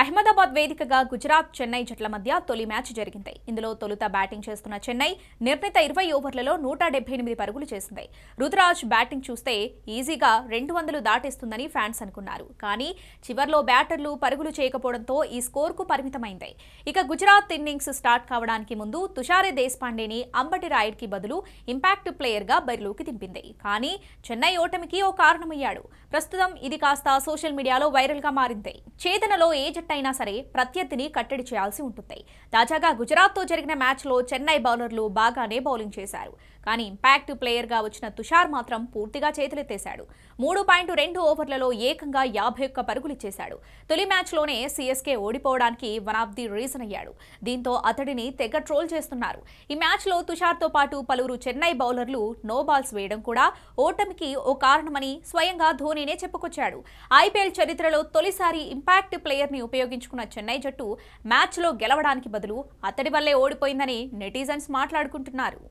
అహ్మదాబాద్ వేదికగా గుజరాత్ చెన్నై జట్ల మధ్య తొలి మ్యాచ్ జరిగింది ఇందులో తొలుత బ్యాటింగ్ చేస్తున్న చెన్నై నిర్ణీత ఇరవై ఓవర్లలో నూట ఎనిమిది పరుగులు చేసింది రుతురాజ్ బ్యాటింగ్ చూస్తే ఈజీగా రెండు వందలు దాటేస్తుందని ఫ్యాన్స్ అనుకున్నారు కానీ చివర్లో బ్యాటర్లు పరుగులు చేయకపోవడంతో ఈ స్కోర్కు పరిమితమైంది ఇక గుజరాత్ ఇన్నింగ్స్ స్టార్ట్ కావడానికి ముందు తుషారే దేశపాండేని అంబటి కి బదులు ఇంపాక్ట్ ప్లేయర్గా బరిలోకి దింపింది కానీ చెన్నై ఓటమికి ఓ కారణమయ్యాడు ప్రస్తుతం ఇది కాస్త సోషల్ మీడియాలో వైరల్గా మారింది ఛేదనలో ఏ అయినా సరే ప్రత్యర్థిని కట్టడి చేయాల్సి ఉంటుంది తాజాగా గుజరాత్తో జరిగిన మ్యాచ్లో చెన్నై బౌలర్లు బాగానే బౌలింగ్ చేశారు కానీ ఇంపాక్ట్ ప్లేయర్గా వచ్చిన తుషార్ మాత్రం పూర్తిగా చేతులెత్తేశాడు మూడు పాయింట్ రెండు ఓవర్లలో ఏకంగా యాభై ఒక్క పరుగులిచ్చేశాడు తొలి మ్యాచ్లోనే సిఎస్కే ఓడిపోవడానికి వన్ ఆఫ్ ది రీజన్ అయ్యాడు దీంతో అతడిని తెగ ట్రోల్ చేస్తున్నారు ఈ మ్యాచ్లో తుషార్తో పాటు పలువురు చెన్నై బౌలర్లు నో బాల్స్ వేయడం కూడా ఓటమికి ఓ కారణమని స్వయంగా ధోనీనే చెప్పుకొచ్చాడు ఐపీఎల్ చరిత్రలో తొలిసారి ఇంపాక్ట్ ప్లేయర్ని ఉపయోగించుకున్న చెన్నై జట్టు మ్యాచ్లో గెలవడానికి బదులు అతడి వల్లే ఓడిపోయిందని నెటిజన్స్ మాట్లాడుకుంటున్నారు